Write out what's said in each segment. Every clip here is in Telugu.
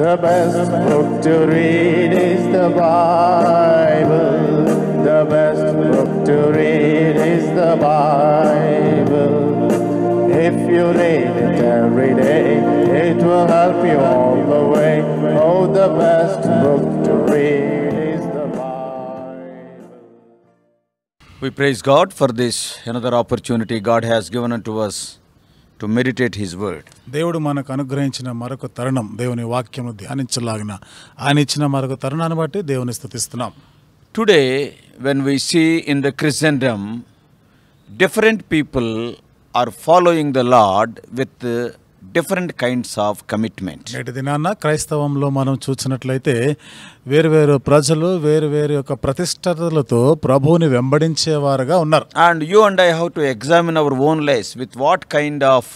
The best book to read is the Bible. The best book to read is the Bible. If you read it every day, it will help you all the way. Oh, the best book to read is the Bible. We praise God for this another opportunity God has given unto us to meditate his word దేవుడు మనకు అనుగ్రహించిన మరొక తరుణం దేవుని వాక్యము ధ్యానించలాగిన ఆయన ఇచ్చిన మరొక తరుణాన్ని బట్టి దేవుని స్థుతిస్తున్నాం today when we see in the Christendom different people are following the Lord with different kinds of commitment నేటి దినాన్న క్రైస్తవంలో మనం చూసినట్లయితే వేరువేరు ప్రజలు వేరువేరు యొక్క ప్రతిష్టతలతో ప్రభువుని వెంబడించేవారుగా ఉన్నారు and you and I how to examine our own life with what kind of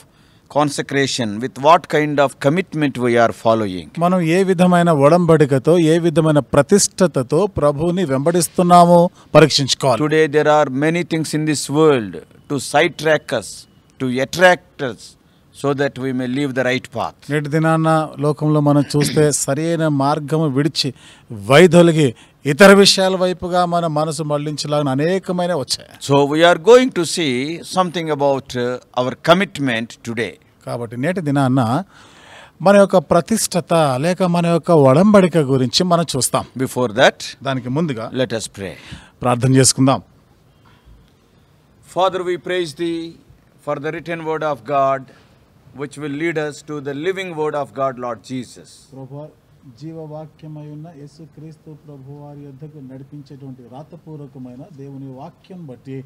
consecration with what kind of commitment we are following మనం ఏ విధమైన ఒడంబడికతో ఏ విధమైన ప్రతిష్టతతో ప్రభువుని వెంబడిస్తున్నామో పరీక్షించుకోవాలి today there are many things in this world to side trackers to attractors so that we may leave the right path నేటి దినాన్న లోకంలో మనం చూస్తే సరైన మార్గము విడిచి వైదొలిగి ఇతర విషయాల వైపుగా మన మనసు మళ్లించలాగిన అనేకమైన వచ్చాయి so we are going to see something about our commitment today కాబట్టి నేటి దినాన్న మన యొక్క ప్రతిష్టత లేక మన యొక్క ఒడంబడిక గురించి మనం చూస్తాం బిఫోర్ దట్ దానికి ముందుగా లెట్ అస్ ప్రే ప్రార్థన చేసుకుందాం Father we praise thee for the written word of God which will lead us to the living word of God, Lord Jesus. జీవవాక్యమై ఉన్న యేసుక్రీస్తు ప్రభు వారి యొద్దకు నడిపించేటువంటి రాతపూర్వకమైన దేవుని వాక్యం బట్టి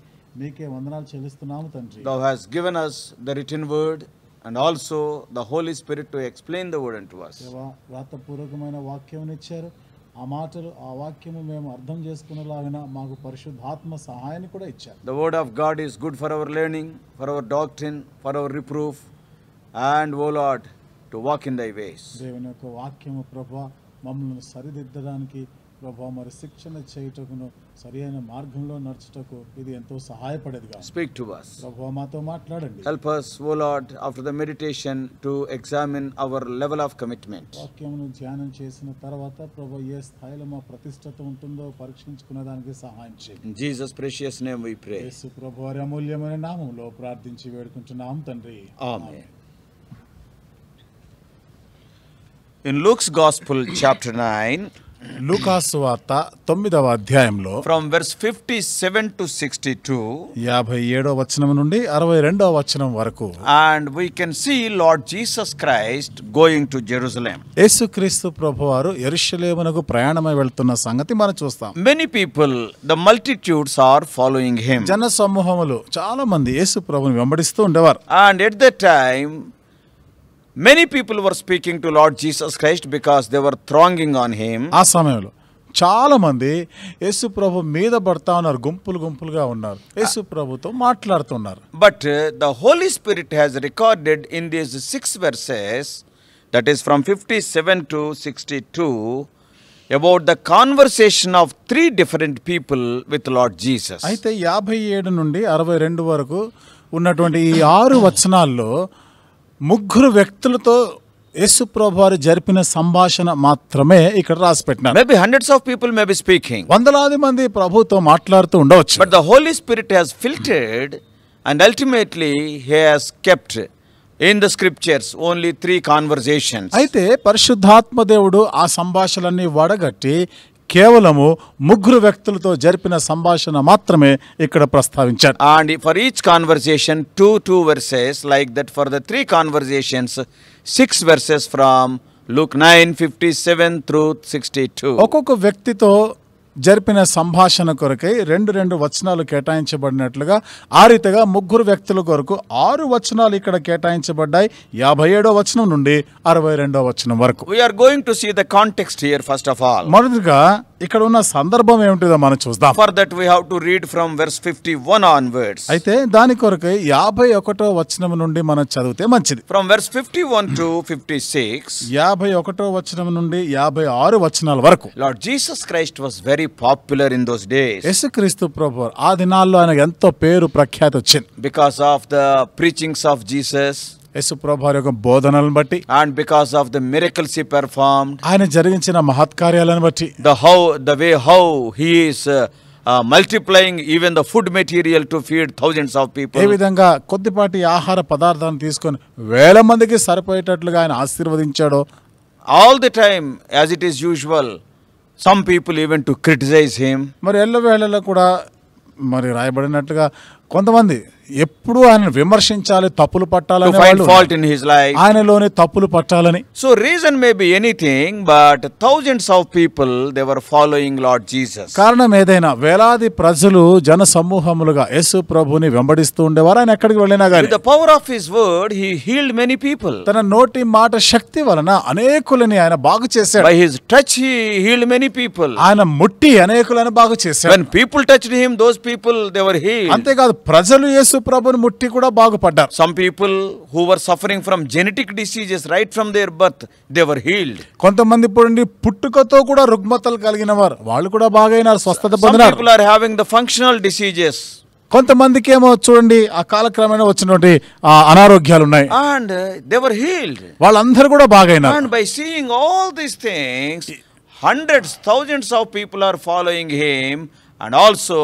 మీకే వందనాలు చెల్లిస్తున్నాము తండ్రి has given us the the word and also the Holy Spirit to explain the word word unto us. రాతపూర్వకమైన వాక్యం ఇచ్చారు ఆ మాటలు ఆ వాక్యము మేము అర్థం చేసుకునేలాగిన మాకు పరిశుద్ధాత్మ సహాయాన్ని కూడా ఇచ్చారు the word of God is good for our learning for our doctrine for our reproof and O Lord to walk in thy ways దేవుని యొక్క వాక్యము ప్రభా మమ్మల్ని సరిదిద్దడానికి ప్రభా మరి శిక్షణ చేయుటకును సరైన మార్గంలో నడుచుటకు ఇది ఎంతో సహాయపడేదిగా స్పీక్ టు us ప్రభు మాతో మాట్లాడండి help us O Lord after the meditation to examine our level of commitment వాక్యమును ధ్యానం చేసిన తర్వాత ప్రభు ఏ స్థాయిలో మా ప్రతిష్టత ఉంటుందో పరీక్షించుకునే దానికి సహాయం చేయండి Jesus precious name we pray యేసు ప్రభు వారి అమూల్యమైన నామములో ప్రార్థించి వేడుకుంటున్నాం తండ్రి amen in Luke's gospel chapter nine లూకాస్ వార్త తొమ్మిదవ అధ్యాయంలో from verse fifty seven to sixty two యాభై ఏడో వచనం నుండి అరవై రెండో వచనం వరకు and we can see Lord Jesus Christ going to Jerusalem యేసుక్రీస్తు ప్రభు వారు ఎరుషలేమునకు ప్రయాణమై వెళ్తున్న సంగతి మనం చూస్తాం many people the multitudes are following him జన సమూహములు చాలా మంది యేసు ప్రభుని వెంబడిస్తూ ఉండేవారు and at the time many people were speaking to Lord Jesus Christ because they were thronging on him ఆ సమయంలో చాలా మంది యేసు ప్రభు మీద పడతా ఉన్నారు గుంపులు గుంపులుగా ఉన్నారు యేసు ప్రభుతో మాట్లాడుతున్నారు but the Holy Spirit has recorded in these six verses that is from fifty seven to sixty two about the conversation of three different people with Lord Jesus అయితే యాభై ఏడు నుండి అరవై రెండు వరకు ఉన్నటువంటి ఈ ఆరు వచనాల్లో ముగ్గురు వ్యక్తులతో యేసుప్రభు వారు జరిపిన సంభాషణ మాత్రమే ఇక్కడ రాసి పెట్టినారు maybe hundreds of people may speaking వందలాది మంది ప్రభుతో మాట్లాడుతూ ఉండవచ్చు but the Holy Spirit has filtered and ultimately he has kept in the scriptures only three conversation అయితే పరిశుద్ధాత్మ దేవుడు ఆ సంభాషణలన్నీ వడగట్టి కేవలము ముగ్గురు వ్యక్తులతో జరిపిన సంభాషణ మాత్రమే ఇక్కడ ప్రస్తావించారు and for each conversation two two verses like that for the three conversations six verses from Luke nine fifty seven through sixty two ఒక్కొక్క వ్యక్తితో జరిపిన సంభాషణ కొరకై రెండు రెండు వచనాలు కేటాయించబడినట్లుగా ఆ రీతిగా ముగ్గురు వ్యక్తుల కొరకు ఆరు వచనాలు ఇక్కడ కేటాయించబడ్డాయి యాభై ఏడో వచనం నుండి అరవై రెండో వచనం వరకు going to see the context here first of all మొదటిగా ఇక్కడ ఉన్న సందర్భం ఏమిటిదో మనం చూద్దాం for that we have to read from verse fifty one onwards అయితే దాని కొరకు యాభై ఒకటో వచనం నుండి మనం చదివితే మంచిది from verse fifty one to fifty six యాభై ఒకటో వచనం నుండి యాభై ఆరు వచనాల వరకు Lord Jesus Christ was very popular in those days యేసుక్రీస్తు ప్రభు ఆ దినాల్లో ఆయనకు ఎంతో పేరు ప్రఖ్యాతి వచ్చింది because of the preachings of Jesus యేసు ప్రభు యొక్క బోధనలను బట్టి and because of the miracles he perform ఆయన జరిగించిన మహత్కార్యాలను బట్టి the how the way how he is multiplying even the food material to feed thousands of people ఏ విధంగా కొద్దిపాటి ఆహార పదార్థాన్ని తీసుకొని వేల మందికి సరిపోయేటట్లుగా ఆయన ఆశీర్వదించాడో all the time as it is usual some people even to criticise him మరి ఎల్లవేళలో కూడా మరి రాయబడినట్లుగా కొంతమంది ఎప్పుడు ఆయన విమర్శించాలి తప్పులు పట్టాలని ఆయనలోనే తప్పులు పట్టాలని so reason may be anything but thousands of people they were following Lord Jesus కారణం ఏదైనా వేలాది ప్రజలు జన సమూహములుగా యేసు ప్రభుని వెంబడిస్తూ ఉండేవారు ఆయన ఎక్కడికి వెళ్ళినా గానీ the power of his word he healed many people తన నోటి మాట శక్తి వలన అనేకులని ఆయన బాగు చేశాడు by his touch he healed many people ఆయన ముట్టి అనేకులని బాగు చేశాడు when people touch him those people they were healed అంతే కాదు ప్రజలు యేసు యేసుప్రభుని ముట్టి కూడా బాగుపడ్డారు some people who were suffering from genetic diseases right from their birth they were healed కొంతమంది ఇప్పుడు పుట్టుకతో కూడా రుగ్మతలు కలిగిన వారు వాళ్ళు కూడా బాగైనారు స్వస్థత పొందినారు people are having the functional diseases కొంతమందికి ఏమో చూడండి ఆ కాలక్రమేణా వచ్చినటువంటి అనారోగ్యాలు ఉన్నాయి and they uh, were healed వాళ్ళందరూ కూడా బాగైనారు and by seeing all these things hundreds thousands of people are following him and also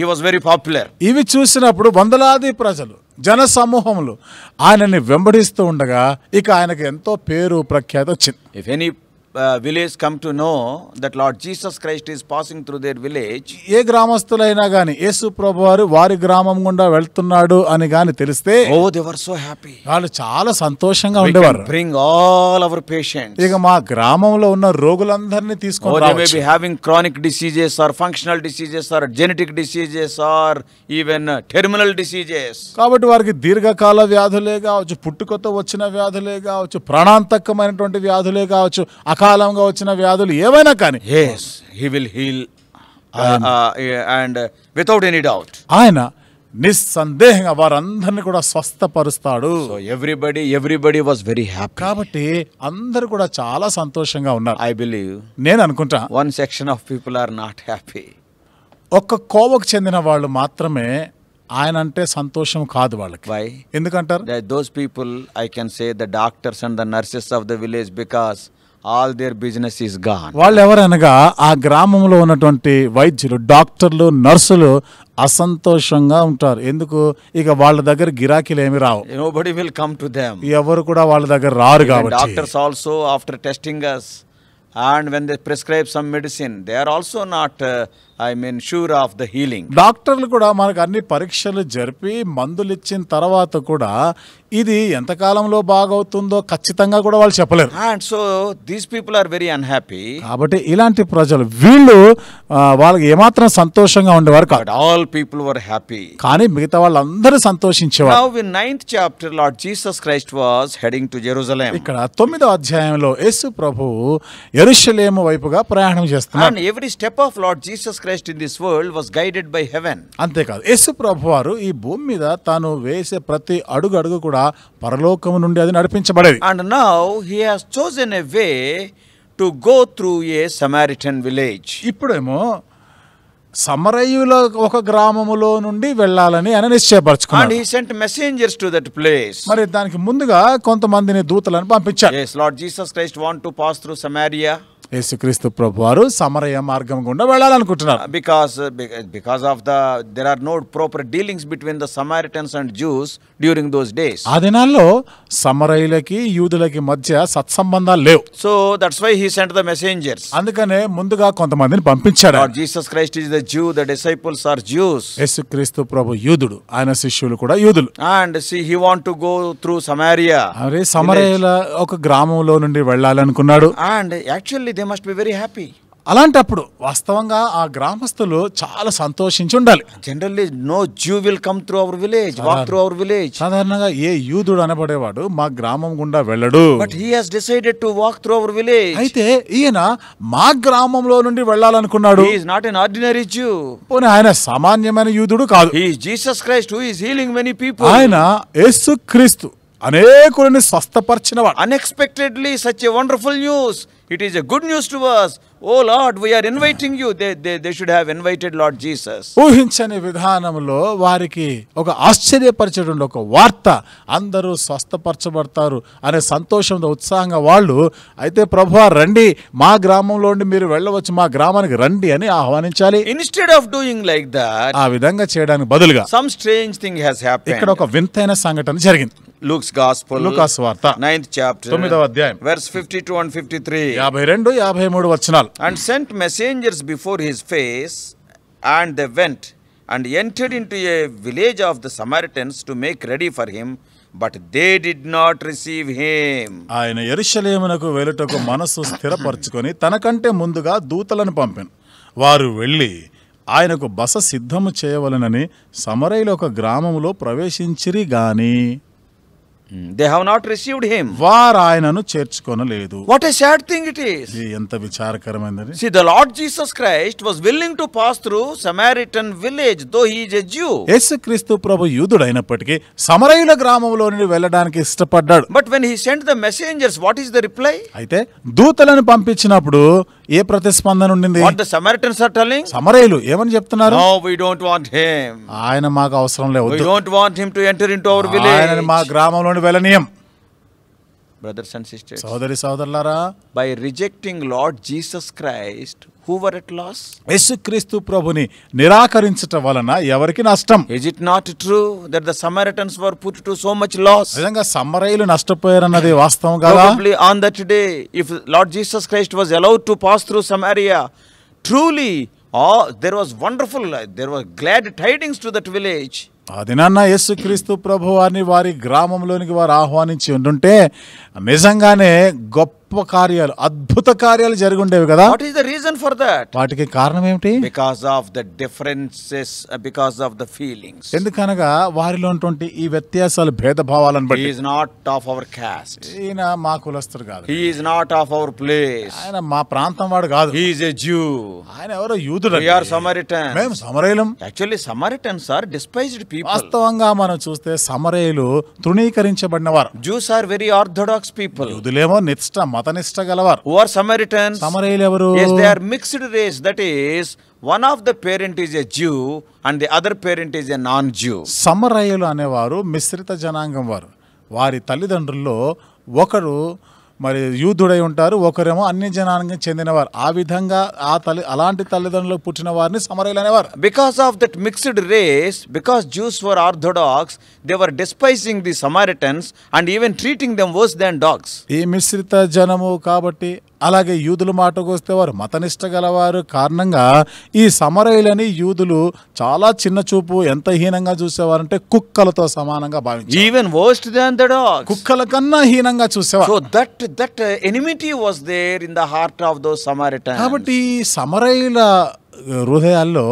he was very popular ఇవి చూసినప్పుడు వందలాది ప్రజలు జన సమూహంలో ఆయనని వెంబడిస్తూ ఉండగా ఇక ఆయనకు ఎంతో పేరు ప్రఖ్యాత వచ్చింది if any village come to know that Lord Jesus Christ is passing through their village ఏ గ్రామస్తులైనా కానీ యేసు ప్రభు వారు వారి గ్రామం గుండా వెళ్తున్నాడు అని గాని తెలిస్తే oh they were so happy వాళ్ళు చాలా సంతోషంగా ఉండేవారు బ్రింగ్ ఆల్ అవర్ పేషెంట్ ఇక మా గ్రామంలో ఉన్న రోగులందరినీ తీసుకొని they be having chronic diseases or functional diseases or genetic diseases or even terminal diseases కాబట్టి వారికి దీర్ఘకాల వ్యాధులే కావచ్చు పుట్టుకతో వచ్చిన వ్యాధులే కావచ్చు ప్రాణాంతకమైనటువంటి వ్యాధులే కావచ్చు అకాలంగా వచ్చిన వ్యాధులు ఏవైనా కానీ he will heal and without any doubt ఆయన నిస్సందేహంగా వారందరిని కూడా స్వస్థపరుస్తాడు everybody everybody was very happy కాబట్టి అందరు కూడా చాలా సంతోషంగా ఉన్నారు ఐ బిలీవ్ నేను అనుకుంటా one section of people are not happy ఒక్క కోవకు చెందిన వాళ్ళు మాత్రమే ఆయన అంటే సంతోషం కాదు వాళ్ళకి వై ఎందుకంటారు those people I can say the doctors and the nurses of the village because all their business is gone వాళ్ళు ఎవరనగా ఆ గ్రామంలో ఉన్నటువంటి వైద్యులు డాక్టర్లు నర్సులు అసంతోషంగా ఉంటారు ఎందుకు ఇక వాళ్ళ దగ్గర గిరాకీలు ఏమి రావు nobody will come to them ఎవరు కూడా వాళ్ళ దగ్గర రారు కాబట్టి doctors also after testing us and when they prescribe some medicine, they are also not, uh, I mean, sure of the healing. డాక్టర్లు కూడా మనకు అన్ని పరీక్షలు జరిపి మందులు ఇచ్చిన తర్వాత కూడా ఇది ఎంతకాలంలో బాగవుతుందో ఖచ్చితంగా కూడా వాళ్ళు చెప్పలేరు And so these people are very unhappy, కాబట్టి ఇలాంటి ప్రజలు వీళ్ళు ఆ, వాళ్ళకి ఏమాత్రం సంతోషంగా ఉండేవారు but కాదు all people were happy. కానీ మిగతా వాళ్ళందరూ సంతోషించేవారు Now, in ninth chapter, Lord Jesus Christ was heading to Jerusalem. ఇక్కడ తొమ్మిదో అధ్యాయంలో యేసు ప్రభువు ఎరుషలేము వైపుగా ప్రయాణం చేస్తున్నారు every step of Lord Jesus Christ in this world was guided by heaven అంతేకాదు యేసు ప్రభు వారు ఈ భూమి మీద తాను వేసే ప్రతి అడుగు అడుగు కూడా పరలోకము నుండి అది నడిపించబడేది and now he has chosen a way to go through a Samaritan village ఇప్పుడేమో సమరయ్యుల ఒక గ్రామములో నుండి వెళ్ళాలని ఆయన నిశ్చయపరచుకున్నారు ప్లేస్ మరి దానికి ముందుగా కొంతమందిని దూతలను పంపించారు Lord Jesus Christ want to pass through Samaria యేసుక్రీస్తు ప్రభు వారు సమరయ మార్గం గుండా వెళ్ళాలనుకుంటున్నారు because because of the there are no proper dealings between the Samaritans and Jews during those days ఆ దినాల్లో సమరయులకి యూదులకి మధ్య సత్సంబంధాలు లేవు so that's why he sent the messengers అందుకనే ముందుగా కొంతమందిని పంపించాడు Jesus Christ is the Jew the disciples are Jews యేసుక్రీస్తు ప్రభు యూదుడు ఆయన శిష్యులు కూడా యూదులు and see he want to go through Samaria అరే సమరయల ఒక గ్రామంలో నుండి వెళ్ళాలనుకున్నాడు and actually they must be very happy అలాంటప్పుడు వాస్తవంగా ఆ గ్రామస్తులు చాలా సంతోషించి ఉండాలి generally no Jew will come through our village walk through our village సాధారణంగా ఏ యూదుడు అనబడేవాడు మా గ్రామం గుండా వెళ్ళడు but he has decided to walk through our village అయితే ఈయన మా గ్రామంలో నుండి వెళ్ళాలనుకున్నాడు is not an ordinary Jew పోనీ ఆయన సామాన్యమైన యూదుడు కాదు ఈ Jesus Christ who is healing many people ఆయన యేసు క్రీస్తు అనేకులని వాడు unexpectedly such a wonderful news it is a good news to us O Lord we are inviting you they they they should have invited Lord Jesus ఊహించని విధానంలో వారికి ఒక ఆశ్చర్యపరచడం ఒక వార్త అందరూ స్వస్థపరచబడతారు అనే సంతోషంతో ఉత్సాహంగా వాళ్ళు అయితే ప్రభు రండి మా గ్రామంలో మీరు వెళ్ళవచ్చు మా గ్రామానికి రండి అని ఆహ్వానించాలి instead of doing like that ఆ విధంగా చేయడానికి బదులుగా some strange thing has happen ఇక్కడ ఒక వింతైన సంఘటన జరిగింది లూక్స్ గాస్పుల్ లూకాస్ వార్త నైన్త్ చాప్టర్ తొమ్మిదవ అధ్యాయం వెర్స్ ఫిఫ్టీ 52 అండ్ రెండు యాభై మూడు వచనాలు and sent messengers before his face and they went and entered into a village of the Samaritans to make ready for him but they did not receive him ఆయన ఎరుషలేమునకు వెళ్ళుటకు మనస్సు స్థిరపరచుకొని తనకంటే ముందుగా దూతలను పంపాను వారు వెళ్ళి ఆయనకు బస సిద్ధము చేయవలనని సమరైలో ఒక గ్రామంలో ప్రవేశించిరి గాని they have not received him వారు ఆయనను చేర్చుకొనలేదు what a sad thing it is ఇది ఎంత విచారకరమైనది see the Lord Jesus Christ was willing to pass through Samaritan village though he is a Jew యేసుక్రీస్తు ప్రభు యూదుడైనప్పటికీ సమరయుల గ్రామంలో నుండి వెళ్ళడానికి ఇష్టపడ్డాడు but when he sent the messengers what is the reply అయితే దూతలను పంపించినప్పుడు ఏ ప్రతిస్పందన ఉండింది what the Samaritans are telling సమరయులు ఏమని చెప్తున్నారు no we don't want him ఆయన మాకు అవసరం లేదు we don't want him to enter into our village ఆయన మా గ్రామంలోని వెళ్ళనీయం బ్రదర్స్ అండ్ సిస్టర్స్ సోదరి సోదరులారా by rejecting Lord Jesus Christ whoever at loss యేసుక్రీస్తు ప్రభుని నిరాకరించటం వలన ఎవరికి నష్టం is it not true that the Samaritans were put to so much loss నిజంగా సమరయులు నష్టపోయారన్నది వాస్తవం కదా on that day if Lord Jesus Christ was allowed to pass through Samaria truly there was wonderful there was glad tidings to that village ఆ దినాన్న యేసుక్రీస్తు ప్రభు వారిని వారి గ్రామంలోనికి వారు ఆహ్వానించి ఉండుంటే నిజంగానే గొప్ప గొప్ప కార్యాలు అద్భుత కార్యాలు జరిగి ఉండేవి కదా what is the reason for that వాటికి కారణం ఏమిటి because of the differences because of the feelings ఎందుకనగా వారిలో ఉన్నటువంటి ఈ వ్యత్యాసాలు భేదభావాలను బట్టి is not of our caste ఈయన మా కులస్తుడు కాదు is not of our place ఆయన మా ప్రాంతం వాడు కాదు ఈజ్ ఎ జ్యూ ఆయన ఎవరో యూదుడు వి ఆర్ సమరిటన్ మేము సమరయులం actually Samaritans sir despised people వాస్తవంగా మనం చూస్తే సమరేలు తృణీకరించబడిన వారు Jews are very orthodox people యూదులేమో నిష్ట మతనిష్ట గలవారు ఓర్ సమరిటన్ సమరేలు ఎవరు they are mixed race that is one of the parent is a Jew and the other parent is a non Jew సమరయులు అనేవారు మిశ్రిత జనాంగం వారు వారి తల్లిదండ్రుల్లో ఒకరు మరి యూధుడై ఉంటారు ఒకరేమో అన్ని జనానికి చెందినవారు ఆ విధంగా ఆ తల్లి అలాంటి తల్లిదండ్రులు పుట్టిన వారిని సమరయులు అనేవారు because of that mixed race because Jews for orthodox they were despising the Samaritans and even treating them worse than dogs ఈ మిశ్రిత జనము కాబట్టి అలాగే యూదుల మాటకు వస్తే వారు మతనిష్ట గలవారు కారణంగా ఈ సమరయులని యూదులు చాలా చిన్న చూపు ఎంత హీనంగా చూసేవారంటే కుక్కలతో సమానంగా భావించారు even worst than the dogs కుక్కల కన్నా హీనంగా చూసేవారు that that enmity was there in the heart of those Samaritan కాబట్టి సమరయుల హృదయాల్లో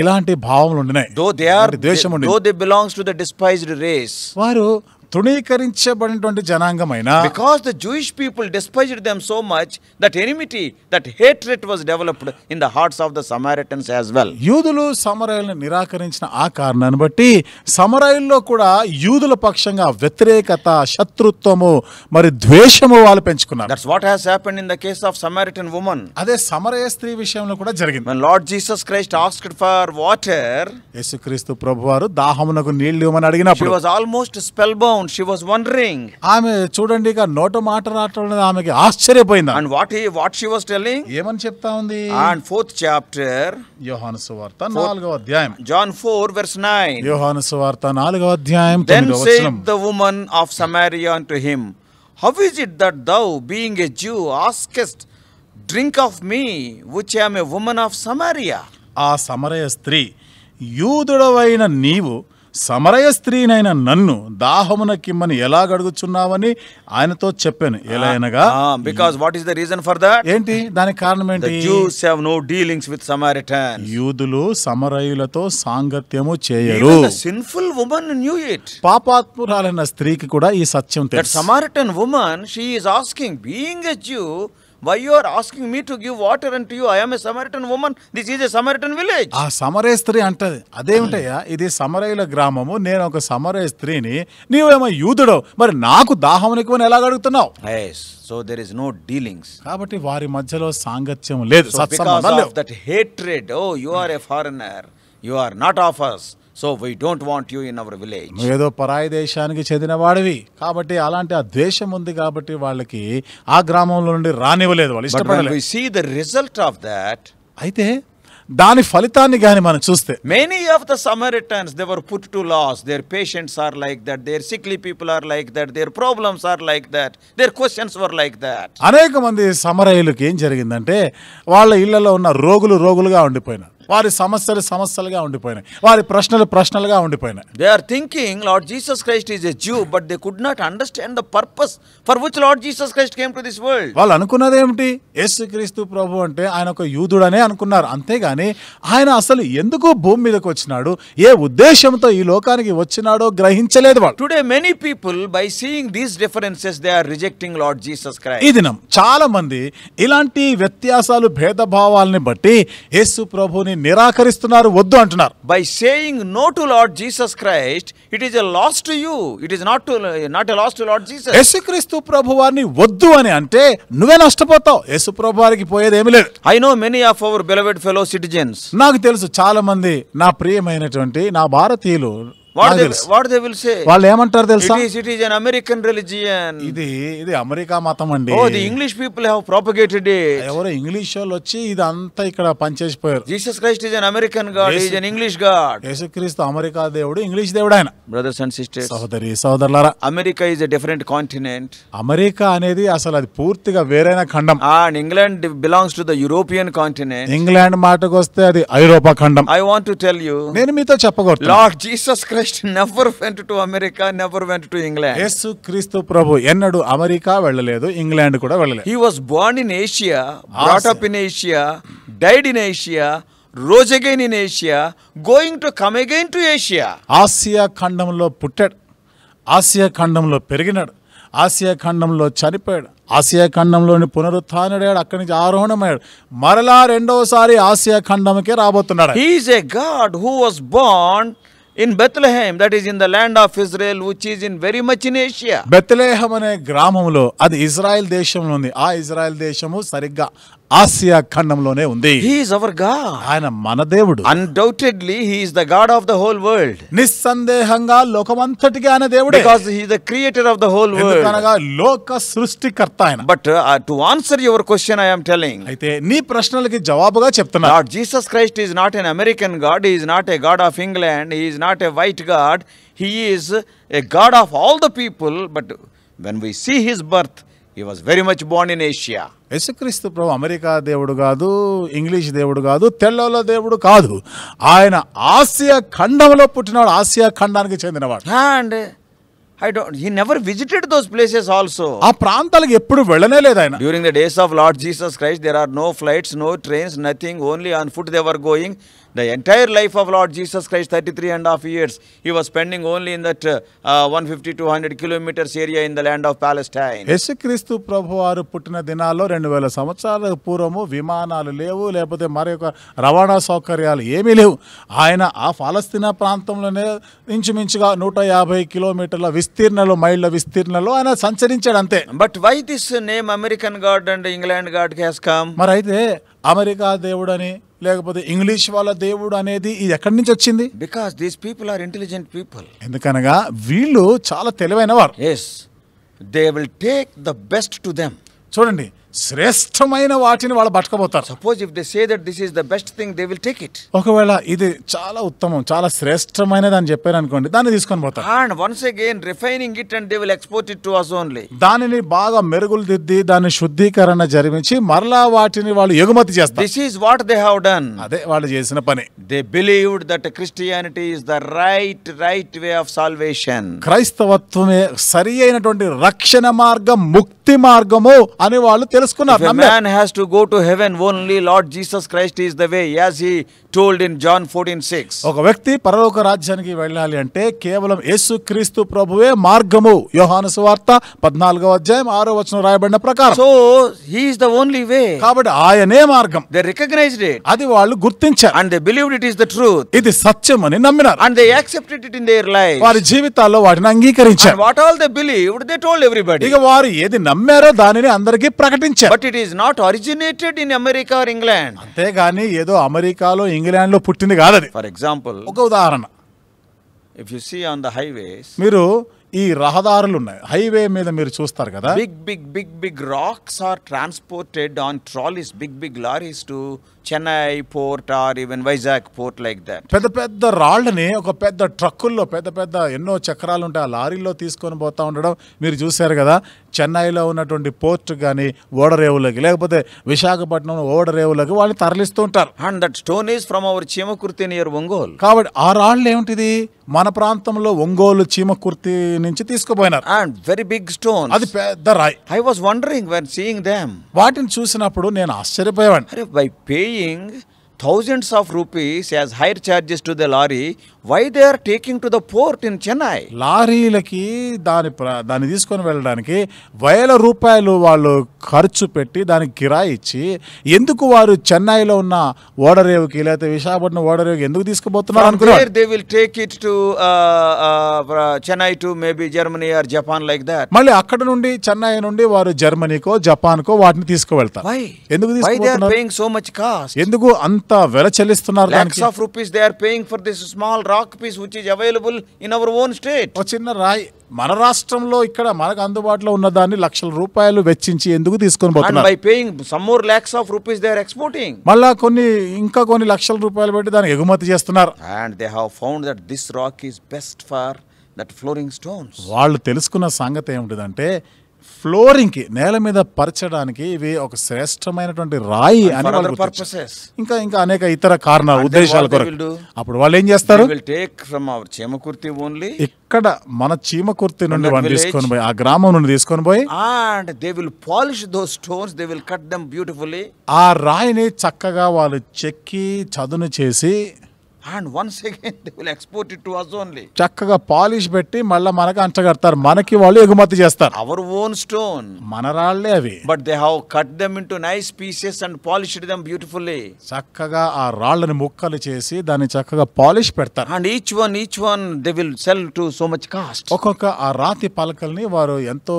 ఎలాంటి భావములు ఉండినాయి దో దే ఆర్ ద్వేషం though they belongs to the despised race వారు తృణీకరించబడినటువంటి జనాంగమైన because the Jewish people despised them so much that enmity that hatred was developed in the hearts of the Samaritans as well యూదులు సమరయులను నిరాకరించిన ఆ కారణాన్ని బట్టి సమరయుల్లో కూడా యూదుల పక్షంగా వ్యతిరేకత శత్రుత్వము మరి ద్వేషము వాళ్ళు పెంచుకున్నారు that's what has happen in the case of Samaritan women అదే సమరయ స్త్రీ విషయంలో కూడా జరిగింది Lord Jesus Christ asked for water యేసుక్రీస్తు ప్రభువారు దాహమునకు నీళ్లు ఇవ్వమని అడిగినప్పుడు was almost spellbound around. She was wondering. ఆమె చూడండి ఇక నోట మాట రావడం ఆమెకి ఆశ్చర్యపోయింది And what he what she was telling? ఏమని చెప్తా ఉంది And fourth chapter. యోహాను సువార్త నాలుగవ అధ్యాయం. John 4 verse 9. యోహాను సువార్త నాలుగవ అధ్యాయం Then said the woman of Samaria unto him, How is it that thou being a Jew askest of me which i am a woman of Samaria ఆ samaria స్త్రీ యూదుడవైన నీవు సమరయ స్త్రీనైన నన్ను దాహమున కిమ్మని ఎలా గడుగుచున్నావని ఆయనతో చెప్పాను ఎలాగనగా because what is the reason for the ఏంటి దానికి కారణం ఏంటి Jews have no dealings with Samaritan యూదులు సమరయులతో సాంగత్యము చేయరు సిన్ఫుల్ వుమన్ న్యూ ఇట్ పాపాత్మురాలైన స్త్రీకి కూడా ఈ సత్యం తెలుసు Samaritan woman she is asking being a Jew why you are asking me to give water and you I'm a Samaritan woman this is a Samaritan village ఆ సమరే స్త్రీ అంటది అదేమిటయ్యా ఇది సమరయుల గ్రామము నేను ఒక సమరే స్త్రీని నీవేమో యూదుడో మరి నాకు దాహమునికి ఎలా అడుగుతున్నావు so there is no dealings కాబట్టి వారి మధ్యలో సాంగత్యం లేదు that hatred oh you are a foreigner you are not of us so we don't want you in our village ఏదో పరాయి దేశానికి చెందిన వాడివి కాబట్టి అలాంటి ఆ ద్వేషం ఉంది కాబట్టి వాళ్ళకి ఆ గ్రామంలో నుండి రానివ్వలేదు వాళ్ళు see the result of that అయితే దాని ఫలితాన్ని కానీ మనం చూస్తే many of the Samaritans they were put to loss their patients are like that their sickly people are like that their problems are like that their questions were like that అనేక మంది సమరయులకి ఏం జరిగిందంటే వాళ్ళ ఇళ్లలో ఉన్న రోగులు రోగులుగా ఉండిపోయినారు వారి సమస్యలు సమస్యలుగా ఉండిపోయినాయి వారి ప్రశ్నలు ప్రశ్నలుగా ఉండిపోయినాయి they are thinking Lord Jesus Christ is a Jew but they could not understand the purpose for which Lord Jesus Christ came to this world వాళ్ళు అనుకున్నది ఏమిటి క్రీస్తు ప్రభు అంటే ఆయన ఒక యూదుడనే అనుకున్నారు అంతేగాని ఆయన అసలు ఎందుకు భూమి మీదకి వచ్చినాడు ఏ ఉద్దేశంతో ఈ లోకానికి వచ్చినాడో గ్రహించలేదు వాళ్ళు today many people by seeing these differences they are rejecting Lord Jesus Christ ఈ దినం చాలా మంది ఇలాంటి వ్యత్యాసాలు భేదభావాలని బట్టి యేసు ప్రభుని దాన్ని నిరాకరిస్తున్నారు వద్దు అంటున్నారు by saying no to Lord Jesus Christ it is a loss to you it is not to not a loss to Lord Jesus యేసుక్రీస్తు ప్రభు వారిని వద్దు అని అంటే నువ్వే నష్టపోతావు యేసు ప్రభు వారికి పోయేది ఏమి లేదు I know many of our beloved fellow citizens నాకు తెలుసు చాలా మంది నా ప్రియమైనటువంటి నా భారతీయులు వాళ్ళు ఏమంటారు తెలుసా ఇట్ ఈస్ అమెరికన్ రిలీజియన్ ఇది ఇది అమెరికా మతం అండి ఇది English people have propagated it ఎవరో ఇంగ్లీష్ వాళ్ళు వచ్చి ఇది అంతా ఇక్కడ పనిచేసిపోయారు Jesus Christ is an American God is an English God యేసుక్రీస్తు అమెరికా దేవుడు ఇంగ్లీష్ దేవుడు ఆయన బ్రదర్స్ అండ్ సిస్టర్స్ సోదరి సోదరులారా America is a different continent America అనేది అసలు అది పూర్తిగా వేరైన ఖండం and England belongs to the European continent England మాటకు వస్తే అది ఐరోపా ఖండం I want to tell you నేను మీతో చెప్పకూడదు Lord Jesus Christ west never went to America never went to England యేసు క్రీస్తు ప్రభు ఎన్నడు అమెరికా వెళ్ళలేదు ఇంగ్లాండ్ కూడా వెళ్ళలేదు he was born in Asia brought up in Asia died in Asia rose again in Asia going to come again to Asia ఆసియా ఖండంలో పుట్టాడు ఆసియా ఖండంలో పెరిగినాడు ఆసియా ఖండంలో చనిపోయాడు ఆసియా ఖండంలోని పునరుత్డయ్యాడు అక్కడి నుంచి ఆరోహణమయ్యాడు మరలా రెండవసారి ఆసియా ఖండంకే రాబోతున్నాడు he is a God who was born in Bethlehem that is in the land of Israel which is in very much in Asia Bethlehem అనే గ్రామంలో అది ఇజ్రాయెల్ దేశంలో ఉంది ఆ ఇజ్రాయెల్ దేశము సరిగ్గా ఆసియా ఖండంలోనే ఉంది హీఈస్ అవర్ గాడ్ ఆయన మన దేవుడు undoubtedly he is the God of the whole world నిస్సందేహంగా లోకమంతటికి ఆయన దేవుడు he the creator of the whole world అనగా లోక సృష్టికర్త ఆయన but to answer your question I telling అయితే నీ ప్రశ్నలకి జవాబుగా చెప్తున్నా Jesus Christ is not an American God is not a God of England is not a white God he is a God of all the people but when we see his birth he was very much బాండ్ ఇన్ ఏషియా యేసుక్రీస్తు ప్రభు అమెరికా దేవుడు కాదు ఇంగ్లీష్ దేవుడు కాదు తెల్లల దేవుడు కాదు ఆయన ఆసియా ఖండంలో పుట్టినవాడు ఆసియా ఖండానికి చెందినవాడు and I don't he never visited those places also ఆ ప్రాంతాలకు ఎప్పుడు వెళ్ళనే లేదు ఆయన during the days of Lord Jesus Christ there are no flights no trains nothing only on foot they were going The entire life of Lord Jesus Christ, 33 and a half years, he was only in that one fifty two hundred kilometers area in the land of Palestine. యేసుక్రీస్తు ప్రభు వారు పుట్టిన దినాల్లో రెండు వేల సంవత్సరాల పూర్వము విమానాలు లేవు లేకపోతే మరి రవాణా సౌకర్యాలు ఏమీ లేవు ఆయన ఆ ఫాలస్తీనా ప్రాంతంలోనే ఇంచుమించుగా నూట యాభై కిలోమీటర్ల విస్తీర్ణలో మైళ్ళ విస్తీర్ణలో ఆయన సంచరించాడు అంతే but why this name American God and England God has come మరైతే అమెరికా దేవుడని లేకపోతే ఇంగ్లీష్ వాళ్ళ దేవుడు అనేది ఇది ఎక్కడి నుంచి వచ్చింది because these people are intelligent people ఎందుకనగా వీళ్ళు చాలా తెలివైన వారు yes they will take the best to them చూడండి శ్రేష్టమైన వాటిని వాళ్ళు పట్టుకపోతారు suppose if they say that this is the best thing they will take it ఒకవేళ ఇది చాలా ఉత్తమం చాలా శ్రేష్టమైనది అని చెప్పారు అనుకోండి దాన్ని తీసుకొని పోతారు and once again refining it and they will export it to us only దానిని బాగా మెరుగులు దిద్ది దాని శుద్ధీకరణ జరిపించి మరలా వాటిని వాళ్ళు ఎగుమతి చేస్తారు this is what they have done అదే వాళ్ళు చేసిన పని they believed that Christianity is the right right way of salvation క్రైస్తవత్వమే సరి అయినటువంటి రక్షణ మార్గం ముక్తి మార్గము అని వాళ్ళు తెలుసుకున్నారు man has to go to heaven only Lord Jesus Christ is the way as he told in John fourteen six ఒక వ్యక్తి పరలోక రాజ్యానికి వెళ్ళాలి అంటే కేవలం యేసు క్రీస్తు ప్రభువే మార్గము యోహాను సువార్త పద్నాలుగో అధ్యాయం ఆరో వచనం రాయబడిన ప్రకారం so is the only way కాబట్టి ఆయనే మార్గం దే రికగ్నైజ్డ్ ఇట్ అది వాళ్ళు గుర్తించారు and they believed it is the truth ఇది సత్యం అని నమ్మినారు and they accepted it in their life వారి జీవితాల్లో వాటిని అంగీకరించారు what all they believed they told everybody ఇక వారు ఏది నమ్మారో దానిని అందరికీ ప్రకటించారు పుట్టించారు but it is not originated in America or England అంతేగాని ఏదో అమెరికాలో ఇంగ్లాండ్ లో పుట్టింది కాదు అది ఫర్ ఎగ్జాంపుల్ ఒక ఉదాహరణ if you see on the highways మీరు ఈ రహదారులు ఉన్నాయి హైవే మీద మీరు చూస్తారు కదా big big big big rocks are transported on trolleys big big lorries to Chennai port or even Vizag port like that పెద్ద పెద్ద రాళ్ళని ఒక పెద్ద ట్రక్కుల్లో పెద్ద పెద్ద ఎన్నో చక్రాలు ఉంటాయి ఆ లారీల్లో తీసుకొని పోతా ఉండడం మీరు చూశారు కదా చెన్నైలో ఉన్నటువంటి పోర్ట్ కానీ ఓడరేవులకి లేకపోతే విశాఖపట్నం ఓడరేవులకి వాళ్ళు తరలిస్తూ ఉంటారు and that stone is from our Chimakurthi near Ongole కాబట్టి ఆ రాళ్ళు ఏమిటిది మన ప్రాంతంలో ఒంగోలు చీమకుర్తి నుంచి తీసుకుపోయినారు అండ్ వెరీ బిగ్ స్టోన్ అది పెద్ద రాయ్ I was wondering when seeing them వాటిని చూసినప్పుడు నేను ఆశ్చర్యపోయాను by paying thousands of rupees as hire charges to the lorry why they are taking to the port in Chennai? లారీలకి దాని దాన్ని తీసుకొని వెళ్ళడానికి వేల రూపాయలు వాళ్ళు ఖర్చు పెట్టి దానికి కిరాయి ఇచ్చి ఎందుకు వారు చెన్నైలో ఉన్న ఓడరేవుకి లేకపోతే విశాఖపట్నం ఓడరేవుకి ఎందుకు తీసుకుపోతున్నారు అనుకున్నారు they will take it to Chennai to maybe Germany or Japan like that మళ్ళీ అక్కడ నుండి చెన్నై నుండి వారు జర్మనీకో జపాన్కో వాటిని తీసుకువెళ్తారు ఎందుకు ఎందుకు అంత ఎంత వెల చెల్లిస్తున్నారు lakhs of rupees they are paying for this small rock piece which is available in our own state ఒక చిన్న రాయి మన రాష్ట్రంలో ఇక్కడ మనకు అందుబాటులో ఉన్న దాన్ని లక్షల రూపాయలు వెచ్చించి ఎందుకు తీసుకొని పోతున్నారు by paying some more lakhs of rupees they are exporting మళ్ళా కొన్ని ఇంకా కొన్ని లక్షల రూపాయలు పెట్టి దాన్ని ఎగుమతి చేస్తున్నారు and they have found that this rock is best for that flooring stones వాళ్ళు తెలుసుకున్న సంగతి ఏమిటిదంటే ఫ్లోరింగ్కి నేల మీద పరచడానికి ఇవి ఒక శ్రేష్టమైనటువంటి రాయి అని ఇంకా ఇంకా అనేక ఇతర కారణాలు ఉద్దేశాల కొరకు అప్పుడు వాళ్ళు ఏం చేస్తారు చీమకుర్తి ఓన్లీ ఇక్కడ మన చీమకుర్తి నుండి వాళ్ళు తీసుకొని పోయి ఆ గ్రామం నుండి తీసుకొని పోయి and they will polish those stones they will cut them beautifully ఆ రాయిని చక్కగా వాళ్ళు చెక్కి చదును చేసి and once export it us only చక్కగా పాలిష్ పెట్టి మళ్ళీ మనకు అంచగడతారు మనకి వాళ్ళు ఎగుమతి చేస్తారు అవర్ ఓన్ స్టోన్ మన రాళ్లే అవి but they have cut them to nice pieces and polished them beautifully చక్కగా ఆ రాళ్ళని ముక్కలు చేసి దాన్ని చక్కగా పాలిష్ పెడతారు and each one each one they will sell to so much cost ఒక్కొక్క ఆ రాతి పలకల్ని వారు ఎంతో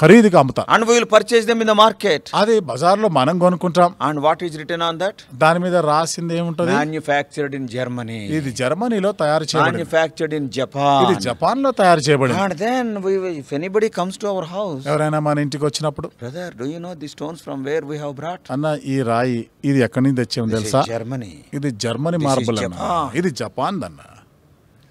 ఖరీదుగా అమ్ముతారు and will purchase them in the market అది బజార్ లో మనం కొనుక్కుంటాం and what is return on that దాని మీద రాసింది ఏముంటుంది మ్యానుఫ్యాక్చర్డ్ ఇన్ ఇన్ జర్మనీ ఇది జర్మనీలో తయారు చేయబడి మ్యానుఫ్యాక్చర్డ్ ఇన్ జపాన్ ఇది జపాన్ లో తయారు చేయబడింది and then we if anybody comes to our house ఎవరైనా మన ఇంటికి వచ్చినప్పుడు brother do you know the stones from where we have brought అన్న ఈ రాయి ఇది ఎక్కడి నుంచి తెచ్చాము తెలుసా జర్మనీ ఇది జర్మనీ మార్బుల్ అన్న ఇది జపాన్ దన్న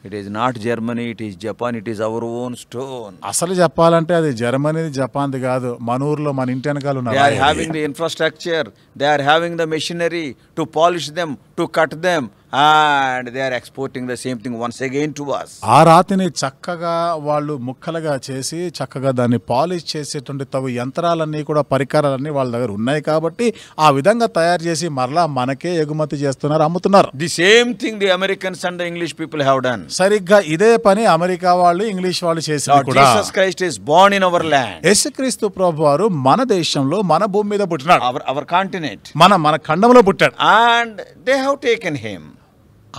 it is not Germany it is Japan it is our own stone అసలు చెప్పాలంటే అది జర్మనీ జపాన్ కాదు మన ఊర్లో మన ఇంటి వెనకాల ఉన్నారు they are having the infrastructure they are having the machinery to polish them to cut them and they are exporting the same thing once again to us ఆ రాతిని చక్కగా వాళ్ళు ముక్కలుగా చేసి చక్కగా దాన్ని పాలిష్ చేసేటువంటి తగు యంత్రాలన్నీ కూడా పరికరాలన్నీ వాళ్ళ దగ్గర ఉన్నాయి కాబట్టి ఆ విధంగా తయారు చేసి మరలా మనకే ఎగుమతి చేస్తున్నారు అమ్ముతున్నారు the same thing the Americans and English people have done సరిగ్గా ఇదే పని అమెరికా వాళ్ళు ఇంగ్లీష్ వాళ్ళు చేశారు Jesus Christ is born in our land క్రీస్తు ప్రభు వారు మన దేశంలో మన భూమి మీద పుట్టినాడు అవర్ కాంటినెంట్ మన మన ఖండంలో పుట్టాడు and they have taken him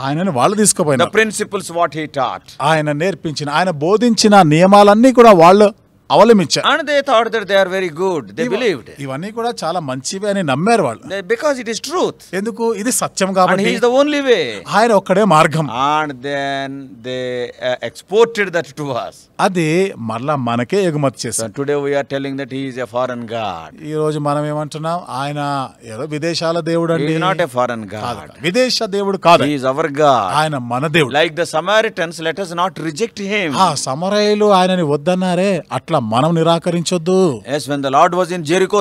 ఆయనను వాళ్ళు తీసుకోపోయిన ప్రిన్సిపల్స్ వాట్ హీ టాట్ ఆయన నేర్పించిన ఆయన బోధించిన నియమాలన్నీ కూడా వాళ్ళు అవలంబించారు and they very good they ఇవన్నీ కూడా చాలా మంచివి అని నమ్మారు వాళ్ళు బికాజ్ ఇట్ ఇస్ ట్రూత్ ఎందుకు ఇది సత్యం కాబట్టి ఓన్లీ వే ఆయన ఒక్కడే మార్గం and then exported that to us అది మరలా మనకే ఎగుమతి చేశారు today we are that he a foreign god ఈ రోజు మనం ఏమంటున్నాం ఆయన ఏదో విదేశాల దేవుడు అండి నాట్ ఎ ఫారెన్ గాడ్ విదేశ దేవుడు కాదు హి అవర్ గాడ్ ఆయన మన దేవుడు like the Samaritans let us not reject him ఆ సమరయులు ఆయనని వద్దన్నారే అట్లా పట్ల మనం నిరాకరించొద్దు as when Lord in Jericho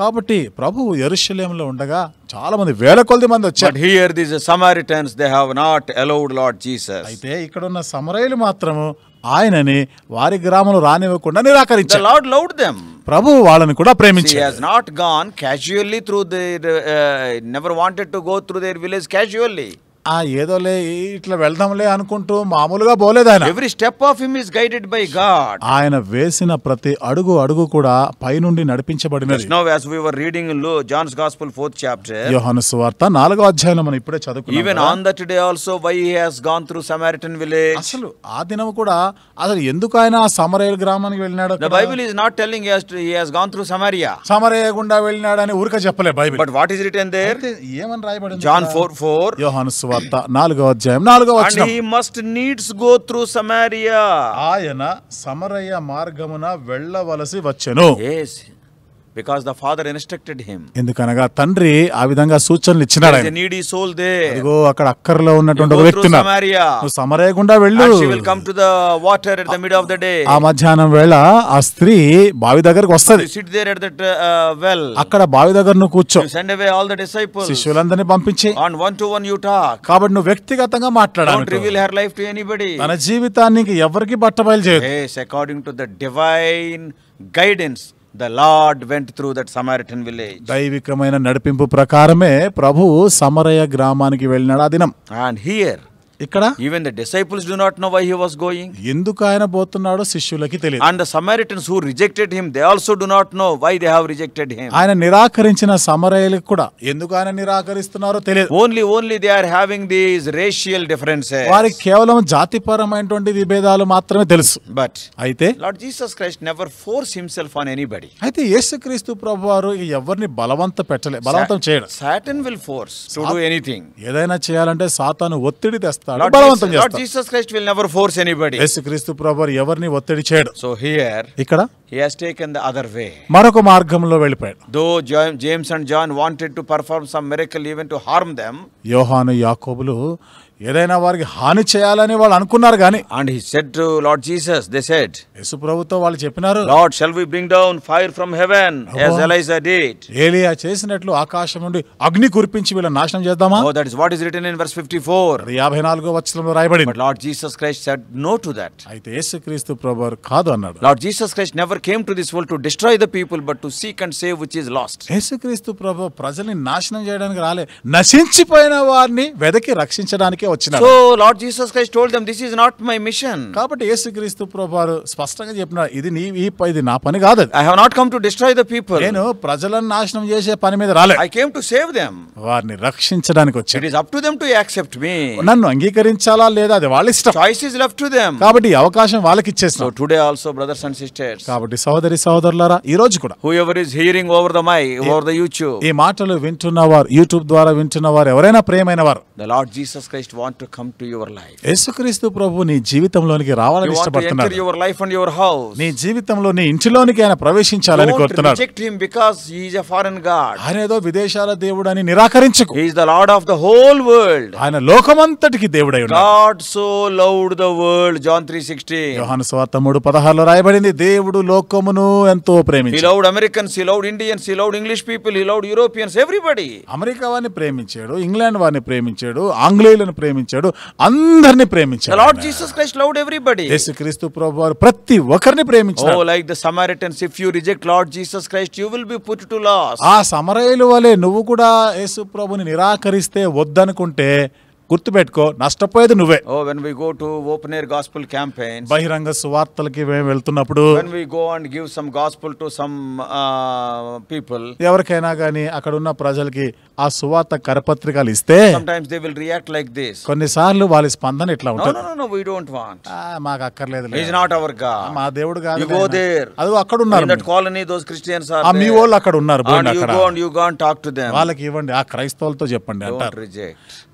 కాబట్టి ప్రభు యెరూషలేములో ఉండగా చాలా మంది వేల కొద్ది మంది వచ్చారు here this they have not Lord అయితే ఇక్కడ ఉన్న సమరయులు మాత్రము ఆయనని వారి గ్రామంలో రానివ్వకుండా నిరాకరించారు లార్డ్ ప్రభు వాళ్ళని కూడా ప్రేమించారు has not gone casually through there never wanted to go through their village casually ఆ ఏదోలే ఇట్లా వెళ్దాంలే అనుకుంటూ మామూలుగా పోలేదు ఆయన every step of him is guided by God ఆయన వేసిన ప్రతి అడుగు అడుగు కూడా పైనుండి నడిపించబడిన now as we were reading లో జాన్స్ గాస్పుల్ ఫోర్త్ చాప్టర్ యోహాను సువార్త నాలుగో అధ్యాయం మనం ఇప్పుడే చదువుకు even on that day also why has gone through Samaritan village అసలు ఆ దినం కూడా అసలు ఎందుకు ఆయన సమరయల్ గ్రామానికి వెళ్ళినాడు the Bible is not telling he has gone through Samaria సమరయ గుండా వెళ్ళినాడు అని ఊరికే చెప్పలే Bible but what is written there ఏమని రాయబడింది జాన్ 4 4 యోహాను సువార్త సువార్త నాలుగవ అధ్యాయం నాలుగో వచనం he must needs go through Samaria ఆయన సమరయ మార్గమున వెళ్ళవలసి వచ్చెను yes because the father instructed him ఎందుకనగా తండ్రి ఆ విధంగా సూచనలు ఇచ్చినాడు ఆయన నీడీ సోల్ దే ఇదిగో అక్కడ అక్కర్లో ఉన్నటువంటి ఒక వ్యక్తి నువ్వు గుండా వెళ్ళు come to the water at the mid of the day ఆ మధ్యాహ్నం వేళ ఆ స్త్రీ బావి దగ్గరికి వస్తది sit there at that well అక్కడ బావి దగ్గర నువ్వు కూర్చో send away all the disciples శిష్యులందరిని పంపించి on one to one you talk కాబట్టి నువ్వు వ్యక్తిగతంగా మాట్లాడాలి reveal her life to anybody తన జీవితానికి ఎవరికి బట్టబయలు చేయదు according to the divine guidance the Lord went through that Samaritan village దైవికమైన నడిపింపు ప్రకారమే ప్రభు సమరయ గ్రామానికి వెళ్ళినాడు ఆ దినం అండ్ హియర్ ఇక్కడ even the disciples do not know why he was going ఎందుకు ఆయన పోతున్నాడో శిష్యులకి తెలియదు and the Samaritans who rejected him they also do not know why they have rejected him ఆయన నిరాకరించిన సమరయులకు కూడా ఎందుకు ఆయన నిరాకరిస్తున్నారో తెలియదు only only they are having these racial differences వారికి కేవలం జాతిపరమైనటువంటి విభేదాలు మాత్రమే తెలుసు బట్ అయితే Lord Jesus Christ never force himself on anybody అయితే యేసుక్రీస్తు ప్రభు వారు ఎవరిని బలవంత పెట్టలే బలవంతం చేయడం Satan will force to do anything ఏదైనా చేయాలంటే సాతాను ఒత్తిడి తెస్తారు చేస్తాడు బలవంతం చేస్తాడు Jesus Christ will never force anybody యేసుక్రీస్తు ప్రభువారు ఎవరిని ఒత్తిడి చేయడు సో హియర్ ఇక్కడ మరొక మార్గంలో వెళ్ళిపోయాడు. యోహాను యాకోబులు ఏదైనా వారికి హాని చేయాలని వాళ్ళు అనుకున్నారు కానీ and he said to Lord Jesus they said యేసు ప్రభుతో వాళ్ళు చెప్పినారు Lord shall we bring down fire from heaven as Elijah did ఏలియా చేసినట్లు ఆకాశం నుండి అగ్ని కురిపించి వీళ్ళ నాశనం చేద్దామా oh that is what is written in verse 54 54వ వచనంలో రాయబడింది but Lord Jesus Christ said no to that అయితే యేసుక్రీస్తు ప్రభువారు కాదు అన్నాడు Lord Jesus Christ never never came to this world to destroy the people but to seek and save which is lost యేసుక్రీస్తు ప్రభు ప్రజల్ని నాశనం చేయడానికి రాలే నశించిపోయిన వారిని వెదకి రక్షించడానికి వచ్చిన so Lord Jesus Christ told them this is not my mission కాబట్టి యేసుక్రీస్తు ప్రభు స్పష్టంగా చెప్పినారు ఇది నీ ఈ ఇది నా పని కాదు I have not come to destroy the people నేను ప్రజలను నాశనం చేసే పని మీద రాలే I came to save them వారిని రక్షించడానికి వచ్చాను it is up to them to accept me నన్ను అంగీకరించాలా లేదా అది వాళ్ళ ఇష్టం choice is left to them కాబట్టి అవకాశం వాళ్ళకి ఇచ్చేస్తాం today also brothers and sisters కాబట్టి కాబట్టి సోదరి సోదరులారా ఈ రోజు కూడా whoever is hearing over the my over the YouTube ఈ మాటలు వింటున్న వారు యూట్యూబ్ ద్వారా వింటున్న వారు ఎవరైనా ప్రేమైన వారు the Lord Jesus Christ want to come to your life యేసుక్రీస్తు ప్రభు నీ జీవితంలోనికి రావాలని ఇష్టపడుతున్నాడు your life and your house నీ జీవితంలో నీ ఇంటిలోనికి ఆయన ప్రవేశించాలని కోరుతున్నాడు reject him because he is a foreign god ఆయన ఏదో విదేశాల దేవుడు అని నిరాకరించకు he is the lord of the whole world ఆయన లోకమంతటికి దేవుడై ఉన్నాడు God so loved the world John 3:16 Yohanu సువార్త 3:16 లో రాయబడింది దేవుడు లో లోకమును ఎంతో ప్రేమించి he loved Americans he loved Indians he English people he Europeans everybody America వారిని ప్రేమించాడు ఇంగ్లాండ్ వారిని ప్రేమించాడు ఆంగ్లేయులను ప్రేమించాడు అందరిని ప్రేమించాడు Lord Jesus Christ loved everybody యేసుక్రీస్తు ప్రభువారు ప్రతి ఒక్కరిని ప్రేమించాడు like the Samaritans if you reject Lord Jesus Christ you will be put to loss ఆ సమరయుల వలే నువ్వు కూడా యేసు ప్రభుని నిరాకరిస్తే వద్దనుకుంటే గుర్తుపెట్టుకో నష్టపోయేది నువ్వే oh when we go to open air gospel campaign బహిరంగ సువార్తలకి మేము వెళ్తున్నప్పుడు when we go and give some gospel to some people ఎవరికైనా గానీ అక్కడ ఉన్న ప్రజలకి ఆ సువార్త కరపత్రికలు ఇస్తే sometimes they will react like this కొన్నిసార్లు వాళ్ళ స్పందన ఇట్లా ఉంటుంది no no we don't want మాకు అక్కర్లేదు ఇస్ నాట్ అవర్ గా మా దేవుడు కాదు యు గో దేర్ అది అక్కడ ఉన్నారు that colony those Christians are ఆ మీ వాళ్ళు అక్కడ ఉన్నారు బోండ్ అక్కడ you go and you go and talk to them వాళ్ళకి ఇవ్వండి ఆ క్రైస్తవులతో చెప్పండి అంటారు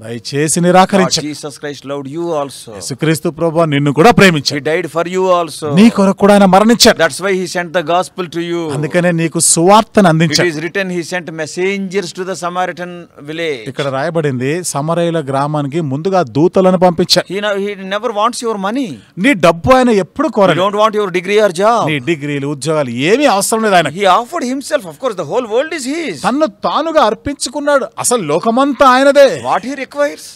దయచేసి నిరాకరించాడు జీసస్ నిన్ను కూడా డైడ్ ఫర్ నీ కొరకు కూడా ఆయన వై సెంట్ ద టు అందుకనే నీకు సువార్తను సెంట్ టు ద ఇక్కడ రాయబడింది సమరయుల గ్రామానికి ముందుగా దూతలను పంపించాడు యువర్ మనీ నీ డబ్బు ఎప్పుడు యువర్ డిగ్రీ డిగ్రీలు ఉద్యోగాలు ఏమీ అవసరం లేదు ఆయన ఆఫ్ కోర్స్ హోల్ హిస్ తానుగా అర్పించుకున్నాడు అసలు లోకమంతా ఆయనదే వాట్ హి రిక్వైర్స్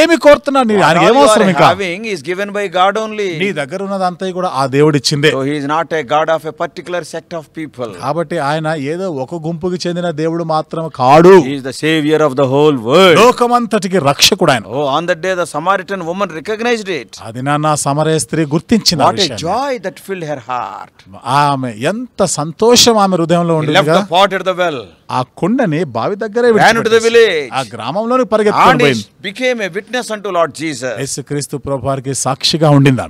ఏమి కోరుతున్నా నీ ఆయన ఏమవసరం ఇంకా having is given by God only నీ దగ్గర ఉన్నదంతా కూడా ఆ దేవుడు ఇచ్చిందే so he is not a God of a particular set of people కాబట్టి ఆయన ఏదో ఒక గుంపుకి చెందిన దేవుడు మాత్రం కాడు he is the saviour of the whole world లోకమంతటికి రక్షకుడు ఆయన oh on that day the Samaritan woman recognised it అది నా సమరయ స్త్రీ గుర్తించిన what a joy that filled her heart ఆమె ఎంత సంతోషం ఆమె హృదయంలో ఉంది left the pot at the well ఆ కొండని బావి దగ్గరే ఆ గ్రామంలోని పరిగెత్తు ప్రభు సాక్షిగా ఉండింది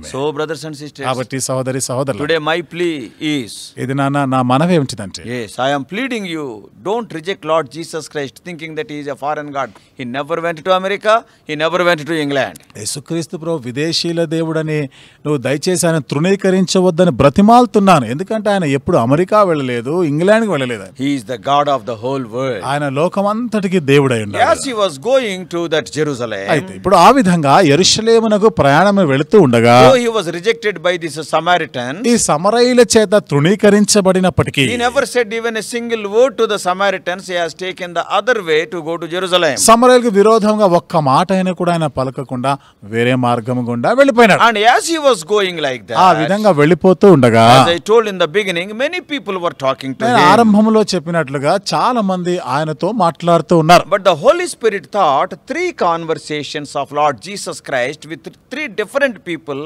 కాబట్టి సహోదరి సహోదరులు టుడే మై ప్లీ ఈస్ ఇది నాన్న నా మనవి ఏమిటిదంటే yes i pleading you don't reject Lord Jesus Christ thinking that is he is a foreign god he never went to america he never went to england యేసుక్రీస్తు ప్రభు విదేశీయుల దేవుడని నువ్వు దయచేసి ఆయన తృణీకరించవద్దని బ్రతిమాలుతున్నాను ఎందుకంటే ఆయన ఎప్పుడు అమెరికా వెళ్ళలేదు ఇంగ్లాండ్కి వెళ్ళలేదు he is the God of the whole world ఆయన లోకం అంతటికి దేవుడై ఉన్నాడు as he was going to that Jerusalem అయితే ఇప్పుడు ఆ విధంగా యెరూషలేమునకు ప్రయాణం వెళ్తూ ఉండగా he was rejected by this Samaritan ఈ సమరయిల చేత తృణీకరించబడినప్పటికీ he never said even a single word to the Samaritans he has taken the other way to go to Jerusalem సమరయిలకు విరోధంగా ఒక్క మాట అయిన కూడా ఆయన పలకకుండా వేరే మార్గం గుండా వెళ్ళిపోయినాడు and as he was going like that ఆ విధంగా వెళ్ళిపోతూ ఉండగా I told in the beginning many people were talking to he ఆరంభంలో చెప్పినట్లుగా చాలా మంది ఆయనతో మాట్లాడుతూ ఉన్నారు but the Holy Spirit thought three conversations of Lord Jesus Christ with three different people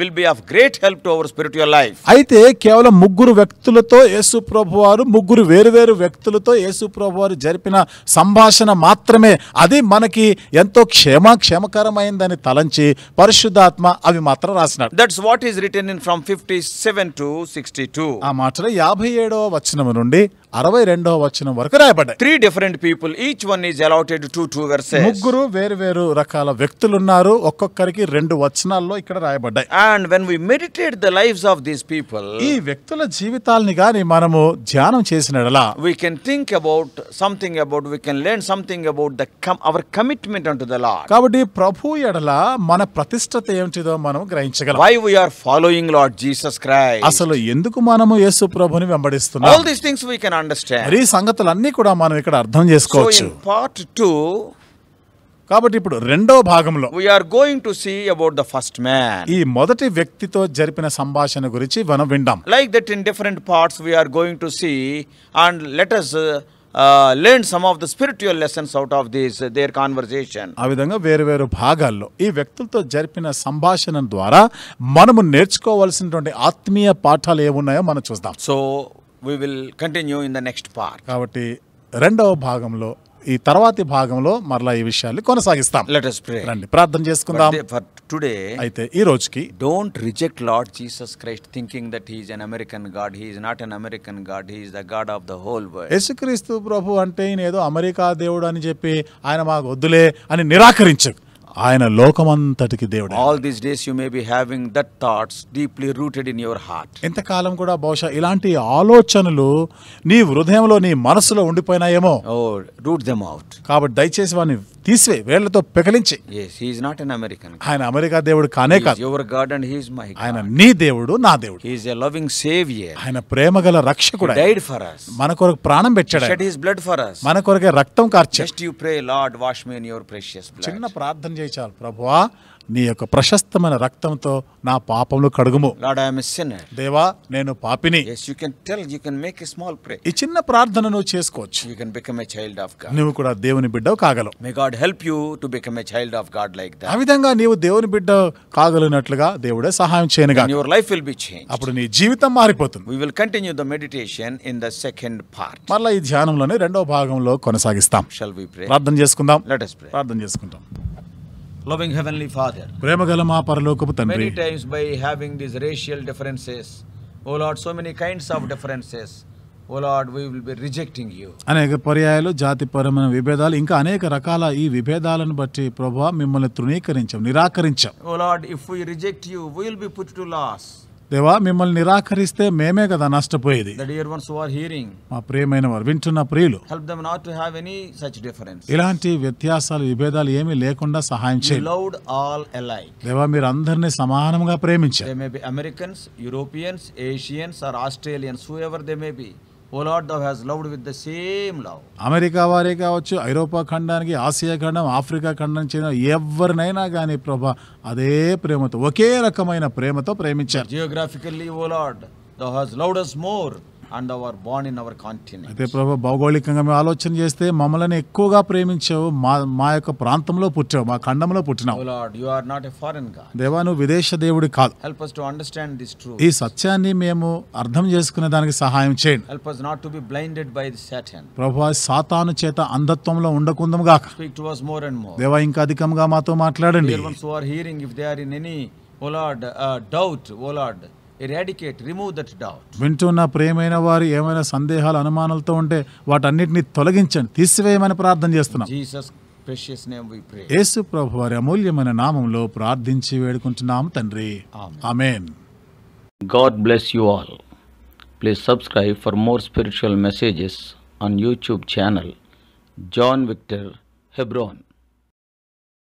will be of great help to our spiritual life అయితే కేవలం ముగ్గురు వ్యక్తులతో యేసు ప్రభు వారు ముగ్గురు వేరువేరు వ్యక్తులతో యేసు ప్రభు వారు జరిపిన సంభాషణ మాత్రమే అది మనకి ఎంతో క్షేమ క్షేమకరమైందని తలంచి పరిశుద్ధాత్మ అవి మాత్రం రాసినాడు that's what is written in from fifty seven to sixty two ఆ మాటలో యాభై ఏడవ వచనం నుండి అరవై రెండవ వచనం వరకు రాయబడ్డాయి three different people each one is allotted to two verses ముగ్గురు వేరు వేరు రకాల వ్యక్తులు ఉన్నారు ఒక్కొక్కరికి రెండు వచనాల్లో ఇక్కడ రాయబడ్డాయి and when we meditate the lives of these people ఈ వ్యక్తుల జీవితాలని గాని మనము ధ్యానం చేసినడలా we can think about something about we can learn something about the come our commitment unto the Lord కాబట్టి ప్రభు ఎడల మన ప్రతిష్టత ఏమిటిదో మనం గ్రహించగలం why we are following Lord Jesus Christ అసలు ఎందుకు మనము యేసు ప్రభుని వెంబడిస్తున్నాం all these things we can understand ఈ సంగతులన్నీ కూడా మనం ఇక్కడ అర్థం చేసుకోవచ్చు పార్ట్ 2 కాబట్టి ఇప్పుడు రెండో భాగంలో we are going to see about the first man ఈ మొదటి వ్యక్తితో జరిపిన సంభాషణ గురించి మనం విందాం like that in different parts we are going to see and let's us learn some of the spiritual lessons out of this their conversation ఆ విధంగా వేరు వేరు భాగాల్లో ఈ వ్యక్తులతో జరిపిన సంభాషణ ద్వారా మనము నేర్చుకోవాల్సినటువంటి ఆత్మీయ పాఠాలు ఏమున్నాయో మనం చూద్దాం so we will continue in the next part కాబట్టి రెండవ భాగంలో ఈ తర్వాతి భాగంలో మరలా ఈ విషయాన్ని కొనసాగిస్తాం రండి ప్రార్థన చేసుకుందాం టుడే uh, అయితే ఈ రోజుకి don't reject Lord Jesus Christ thinking that he's an American God he's not an American God he's the God of the whole world యేసుక్రీస్తు ప్రభు అంటే ఏదో అమెరికా దేవుడు అని చెప్పి ఆయన మాకు వద్దులే అని నిరాకరించు ఆయన లోకమంతటికి దేవుడు all these days you may be having that thoughts deeply rooted in your heart కాలం కూడా బహుశా ఇలాంటి ఆలోచనలు నీ హృదయంలో నీ మనసులో ఉండిపోయినాయేమో ఓ రూట్ దెమ్ అవుట్ కాబట్టి దయచేసి వాడిని తీసివే వేళ్ళతో పెకలించి is నాట్ an అమెరికన్ ఆయన అమెరికా దేవుడు కానే కాదు your God and he's my ఆయన నీ దేవుడు నా దేవుడు ఇస్ ఎ లవింగ్ సేవియర్ ఆయన ప్రేమగల రక్షకుడు డైడ్ ఫర్ us మన కొరకు ప్రాణం పెట్టాడు shed his blood for us మన కొరకే రక్తం కార్చాడు just you pray Lord wash me in your precious blood చిన్న ప్రార్థన చాలు ప్రభువా నీ యొక్క ప్రశస్తమైన రక్తంతో నా పాపములు కడుగుము లార్డ్ ఐ యామ్ సిన్నర్ దేవా నేను పాపిని yes you can tell you can make a small prayer ఈ చిన్న ప్రార్థన నువ్వు చేసుకోవచ్చు you can become a child of god నువ్వు కూడా దేవుని బిడ్డవు కాగలవు may god help you to become a child of god like that ఆ విధంగా నీవు దేవుని బిడ్డ కాగలిగినట్లుగా దేవుడే సహాయం చేయను గాక your life will be changed అప్పుడు నీ జీవితం మారిపోతుంది we will continue the meditation in the second part మరలా ఈ ధ్యానంలోనే రెండో భాగంలో కొనసాగిస్తాం shall we pray ప్రార్థన చేసుకుందాం let us pray ప్రార్థన చేసుకుందాం లవింగ్ heavenly father ప్రేమగల మా పరలోకపు తండ్రి many times by having this racial differences oh Lord so many kinds of differences oh Lord we will be rejecting you అనేక పర్యాయాలు జాతిపరమైన విభేదాలు ఇంకా అనేక రకాల ఈ విభేదాలను బట్టి ప్రభువా మిమ్మల్ని తృణీకరించాం నిరాకరించాం oh Lord if we reject you will be put to loss దేవా మిమ్మల్ని నిరాకరిస్తే మేమే కదా నష్టపోయేది మా ప్రియమైన వారు వింటున్న ప్రియులు ఇలాంటి వ్యత్యాసాలు విభేదాలు ఏమీ లేకుండా సహాయం చేయాలి దేవా మీరు అందరినీ సమానంగా ప్రేమించారు Americans Europeans Asians are Australians whoever may be loved with the same love America వారే కావచ్చు ఐరోపా ఖండానికి ఆసియా ఖండం ఆఫ్రికా ఖండం చెందిన ఎవరినైనా కానీ ప్రభా అదే ప్రేమతో ఒకే రకమైన ప్రేమతో ప్రేమించారు geographically oh Lord thou loved us more and our బాండ్ ఇన్ అవర్ కాంటినెంట్ అయితే ప్రభు భౌగోళికంగా మేము ఆలోచన చేస్తే మమ్మల్ని ఎక్కువగా ప్రేమించావు మా మా యొక్క ప్రాంతంలో పుట్టావు మా ఖండంలో పుట్టినావు Lord you are not a foreign God దేవా నువ్వు విదేశ దేవుడు కాదు help us to understand this truth ఈ సత్యాన్ని మేము అర్థం చేసుకునే దానికి సహాయం చేయండి help us not to be blinded by the Satan ప్రభు సాతాను చేత అంధత్వంలో ఉండకుందం గాక speak to us more and more దేవా ఇంకా అధికంగా మాతో మాట్లాడండి hearing if they are in any oh Lord doubt oh Lord eradicate remove that doubt వింటున్న ప్రేమైన వారి ఏమైనా సందేహాలు అనుమానాలతో ఉంటే వాటన్నిటిని తొలగించండి తీసివేయమని ప్రార్థన చేస్తున్నాం Jesus precious name we pray యేసు ప్రభు వారి అమూల్యమైన నామంలో ప్రార్థించి వేడుకుంటున్నాం తండ్రి amen God bless you all please subscribe for more spiritual messages on YouTube channel John Victor Hebron